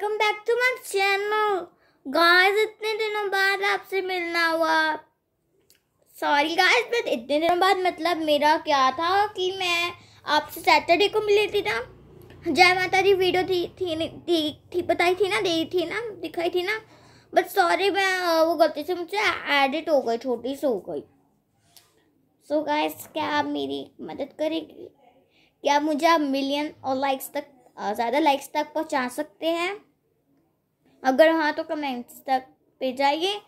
Welcome back to my channel guys इतने दिनों बाद आपसे मिलना हुआ सॉरी गाइस बट इतने दिनों बाद मतलब मेरा क्या था कि मैं आपसे सैटरडे को मिली थी ना जय माता दी वीडियो थी थी थी, थी बताई थी ना दी थी ना दिखाई थी ना बट सॉरी मैं वो गलती से मुझसे एडिट हो गई छोटी सी हो गई सो so गाइस क्या आप मेरी मदद करेगी क्या मुझे आप मिलियन और लाइक्स तक ज़्यादा लाइक्स तक पहुंचा सकते हैं अगर हाँ तो कमेंट्स तक पे जाइए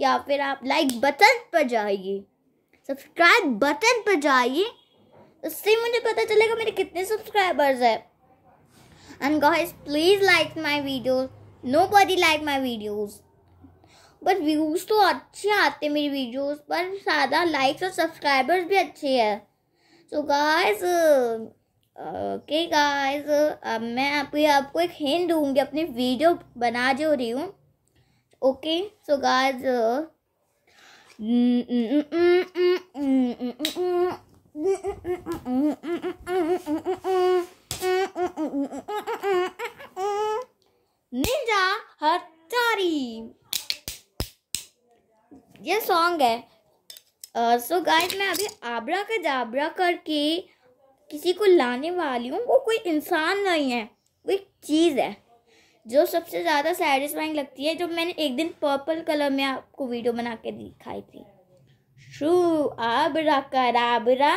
या फिर आप लाइक बटन पर जाइए सब्सक्राइब बटन पर जाइए उससे मुझे पता चलेगा मेरे कितने सब्सक्राइबर्स हैं and please like like my nobody like my videos but views तो अच्छे आते हैं मेरी वीडियोस पर ज़्यादा लाइक्स और सब्सक्राइबर्स भी अच्छे हैं सो गाइस ओके गाइस अब मैं आपको आपको एक हिंट दूंगी अपनी वीडियो बना जो रही हूँ okay so guys ninja Hattori ये सॉन्ग है सो uh, गाइस so मैं अभी आबरा का जाबरा करके किसी को लाने वाली हूँ वो कोई इंसान नहीं है वो एक चीज़ है जो सबसे ज़्यादा सेटिस्फाइंग लगती है जो मैंने एक दिन पर्पल कलर में आपको वीडियो बना के दिखाई थी शू आबरा कराबरा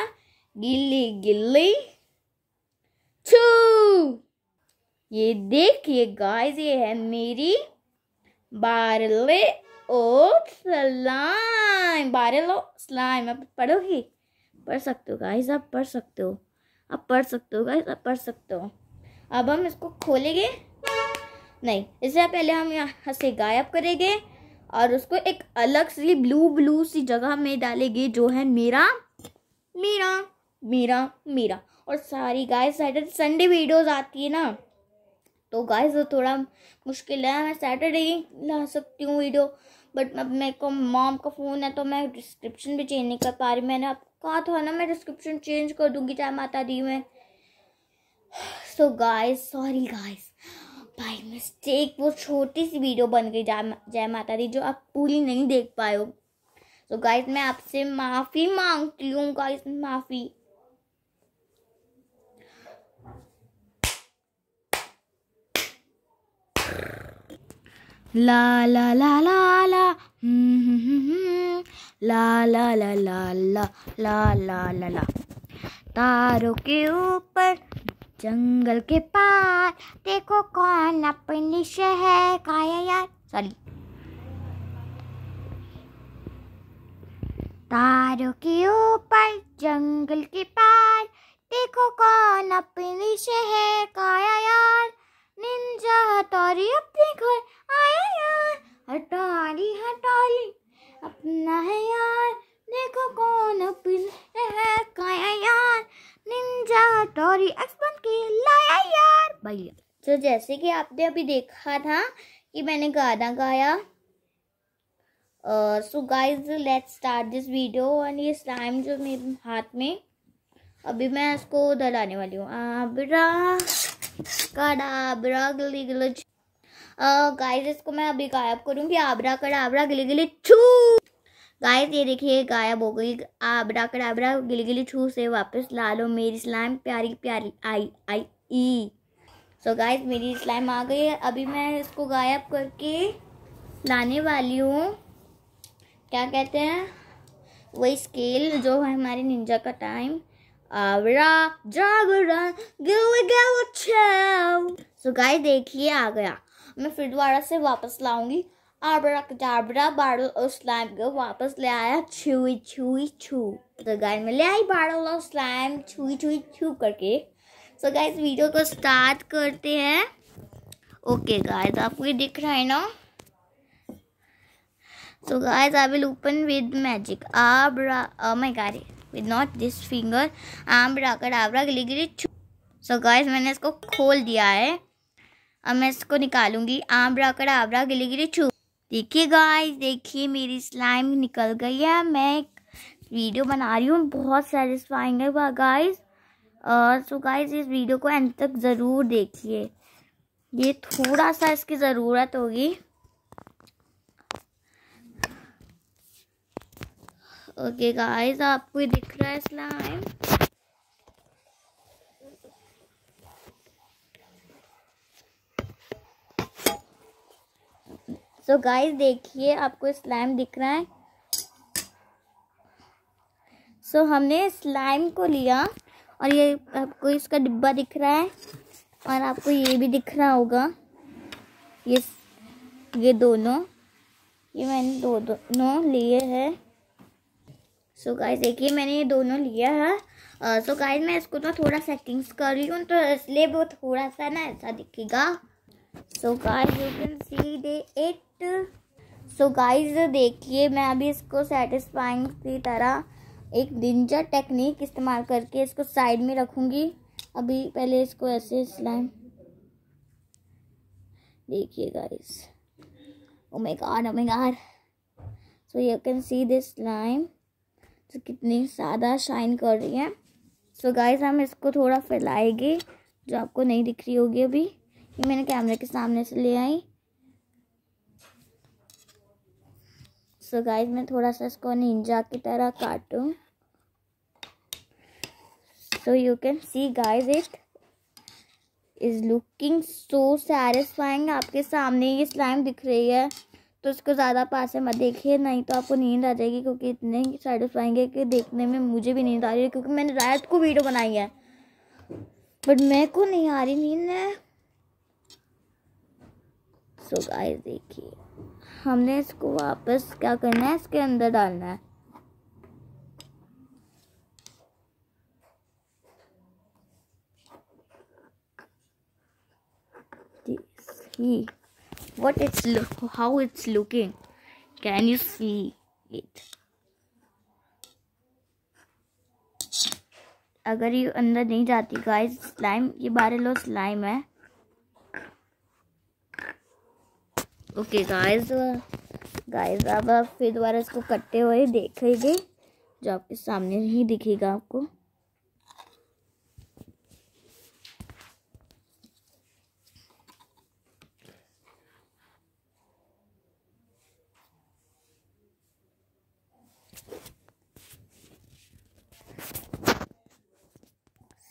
गिल्ली गिल्ली छू ये देखिए गाइस ये है मेरी बारले ओ स्लाइम लो स्लाइम आप पढ़ोगी पढ़ सकते हो गाइस आप पढ़ सकते हो आप पढ़ सकते हो गाइस आप पढ़ सकते हो अब हम इसको खोलेंगे नहीं इससे पहले हम यहाँ से गायब करेंगे और उसको एक अलग सी ब्लू ब्लू सी जगह में डालेंगे जो है मेरा मेरा मेरा मेरा और सारी गाइस सैटरडे संडे वीडियोस आती है ना तो गाइस वो थोड़ा मुश्किल है मैं सैटरडे ही ला सकती हूँ वीडियो बट अब मेरे को मॉम का फ़ोन है तो मैं डिस्क्रिप्शन भी चेंज नहीं कर पा रही मैंने अब कहा था ना मैं डिस्क्रिप्शन चेंज कर दूंगी चाहे माता दी में so guys sorry guys by mistake वो छोटी सी वीडियो बन गई जय जय माता दी जो आप पूरी नहीं देख पाए हो सो गाइस मैं आपसे माफ़ी मांगती हूँ गाइस माफ़ी ला ला ला ला ला हम्म हम्म, हम्म। ला ला ला ला ला ला ला ला ला तारों के ऊपर जंगल के पार देखो कौन अपनी शहर का यार सॉरी तारों के ऊपर जंगल के पार देखो कौन अपनी शहर का है यार निंजा हटारी अपने घर आया यार हटारी हटारी अपना है यार देखो कौन अपने है काया यार निंजा टोरी एक्सपन के लाया यार भैया तो जैसे कि आपने अभी देखा था कि मैंने गाना गाया so guys let's start this video and ये स्लाइम जो मेरे हाथ में अभी मैं इसको दलाने वाली हूँ आबरा कड़ा आबरा गली गलज गाइस इसको मैं अभी गायब करूँगी आबरा कड़ाबरा गिली गिली छू गाइस ये देखिए गायब हो गई आबरा कड़ाबरा गिली गिली छू से वापस ला लो मेरी स्लाइम प्यारी प्यारी आई आई ई सो गाइस मेरी स्लाइम आ गई है अभी मैं इसको गायब करके लाने वाली हूँ क्या कहते हैं वही स्केल जो है हमारे निंजा का टाइम आवरा जागरण गिल गया सो गाइस देखिए आ गया मैं फिर दोबारा से वापस लाऊंगी आबरा कटाबरा बाडल और स्लैम को वापस ले आया छुई छुई छू तो गाइस मैं ले आई बाडल और स्लैम छुई छुई छू करके सो so गाइस वीडियो को स्टार्ट करते हैं ओके गाइस आपको ये दिख रहा है ना so guys I will open with magic abra my god with not this finger abracadabra गिली गिली छू सो गाइस मैंने इसको खोल दिया है अब मैं इसको निकालूंगी आमरा कड़ा आबरा गिली गिरी छू देखिए गाइस देखिए मेरी स्लाइम निकल गई है मैं एक वीडियो बना रही हूँ बहुत सेटिस्फाइंग है गाइस सो गाइस इस वीडियो को एंड तक ज़रूर देखिए ये थोड़ा सा इसकी ज़रूरत होगी ओके गाइस आपको दिख रहा है स्लाइम सो गाइस देखिए आपको स्लाइम दिख रहा है सो so, हमने स्लाइम को लिया और ये आपको इसका डिब्बा दिख रहा है और आपको ये भी दिख रहा होगा ये ये दोनों ये मैंने दो दोनों लिए हैं सो गाइस देखिए मैंने ये दोनों लिया है सो uh, so मैं इसको तो थोड़ा सेटिंग्स कर रही हूँ तो इसलिए वो थोड़ा सा ना ऐसा दिखेगा so guys you can see the it so guys guys देखिए मैं अभी इसको सेटिस्फाइंग की तरह एक डिंजर टेक्निक इस्तेमाल करके इसको साइड में रखूँगी अभी पहले इसको ऐसे स्लाइम देखिए गाइस ओमेगार ओमेगार so you can see this slime तो कितनी ज़्यादा शाइन कर रही है सो so गाइस हम इसको थोड़ा फैलाएंगे जो आपको नहीं दिख रही होगी अभी ये मैंने कैमरे के सामने से ले आई सो so गाइस मैं थोड़ा सा इसको निंजा की तरह काटूँ so you can see guys it is looking so satisfying आपके सामने ये स्लाइम दिख रही है तो इसको ज़्यादा पास से मत देखिए नहीं तो आपको नींद आ जाएगी क्योंकि इतने सेटिस्फाइंग है कि देखने में मुझे भी नींद आ रही है क्योंकि मैंने रात को वीडियो बनाई है बट मेरे को नहीं आ रही नींद है सो गाइस देखिए हमने इसको वापस क्या करना है इसके अंदर डालना है what it's how it's looking can you see it अगर ये अंदर नहीं जाती गाइस स्लाइम ये बारह लो स्लाइम है ओके गाइस गाइस अब आप फिर दोबारा इसको कटते हुए देखेंगे जो आपके सामने ही दिखेगा आपको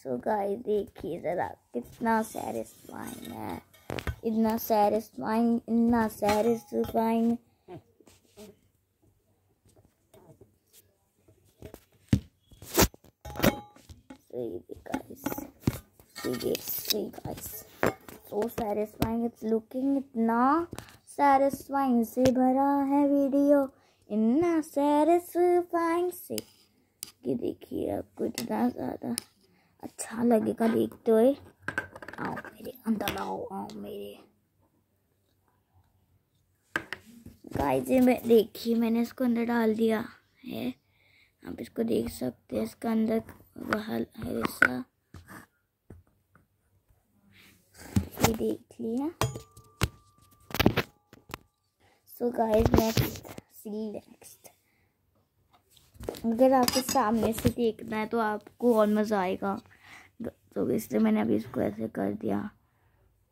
सो गाइस देखिए ज़रा कितना सेटिस्फाइंग है इतना सैटिस्फाइंग इतना सैटिस्फाइंग इतना से भरा है वीडियो इतना से कि देखिए आपको इतना ज़्यादा अच्छा लगेगा देखते हुए आओ मेरे अंदर आओ आओ मेरे गाइस मैं देखिए मैंने इसको अंदर डाल दिया है आप इसको देख सकते हैं इसका अंदर बाहर हिस्सा ये देख लिया so guys next see next अगर आपको सामने से देखना है तो आपको और मज़ा आएगा तो इसलिए मैंने अभी इसको ऐसे कर दिया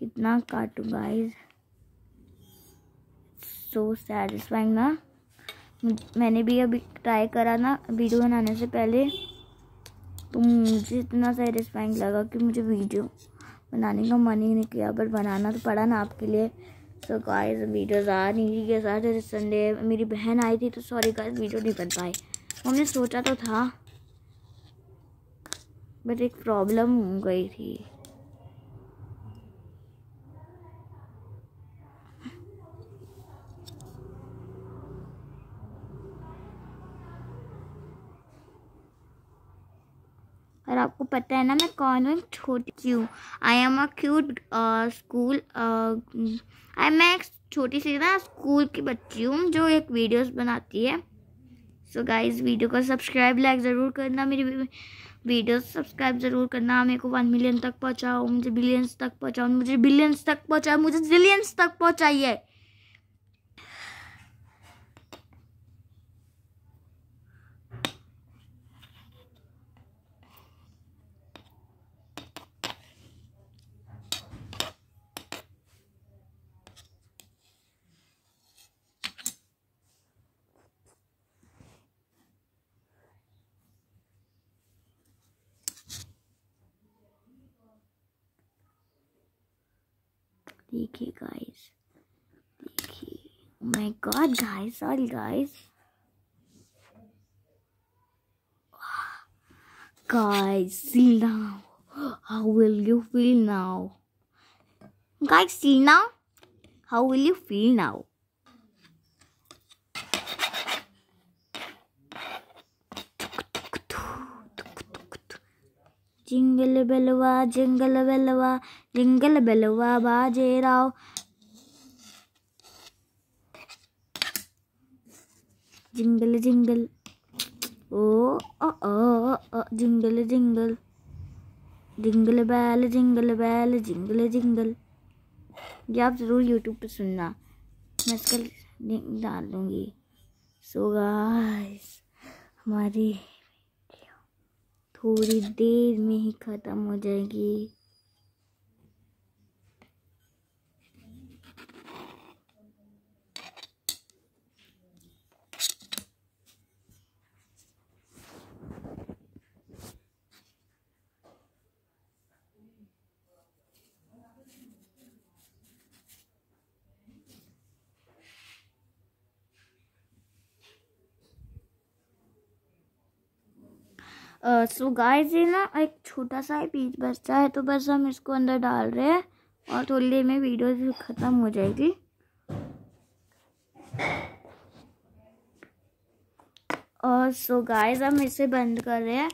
कितना काटू गाइज सो सेटिस्फाइंग ना मैंने भी अभी ट्राई करा ना वीडियो बनाने से पहले तो मुझे इतना सेटिस्फाइंग लगा कि मुझे वीडियो बनाने का मन ही नहीं किया बट बनाना तो पड़ा ना आपके लिए सो गाइज वीडियोज़ आ नहीं के साथ संडे मेरी बहन आई थी तो सॉरी गाइज वीडियो नहीं बन पाई हमने सोचा तो था बट एक प्रॉब्लम हो गई थी और आपको पता है ना मैं कौन हूँ छोटी क्यू I am a cute school I मैं एक छोटी सी ना स्कूल की बच्ची हूँ जो एक वीडियोस बनाती है सो गाइज़ वीडियो को सब्सक्राइब लाइक ज़रूर करना मेरी वीडियो सब्सक्राइब ज़रूर करना मेरे को वन मिलियन तक पहुँचाओ मुझे बिलियंस तक पहुँचाओ मुझे बिलियंस तक पहुँचाओ मुझे जिलियंस तक पहुँचाइए देखिए गाइस देखिए my god guys sorry guys guys see now how will you feel now guys see now how will you feel now jingle बेलवा जिंगल बेलवा जिंगल बलवा बाजे राव जिंगल जिंगल ओ ओ ओ ओ jingle jingle jingle bell jingle bell jingle jingle ये आप ज़रूर यूट्यूब पे सुनना मैं इसका लिंक डाल दूँगी सो गाइस हमारी थोड़ी देर में ही ख़त्म हो जाएगी सो गाइस ये ना एक छोटा सा पीस बचता है तो बस हम इसको अंदर डाल रहे हैं और थोड़ी देर में वीडियो ख़त्म हो जाएगी और सो गाइस हम इसे बंद कर रहे हैं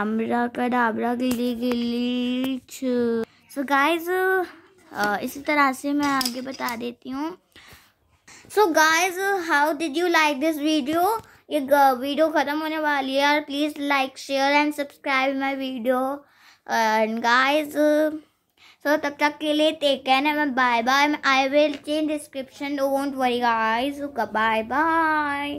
आमरा का डाबरा गिली गिली सो गाइस इसी तरह से मैं आगे बता देती हूँ so guys how did you like this video ये वीडियो ख़त्म होने वाली है और please like share and subscribe my video and guys so तब तक के लिए टेक कैन मैं bye bye I will change description don't worry guys bye bye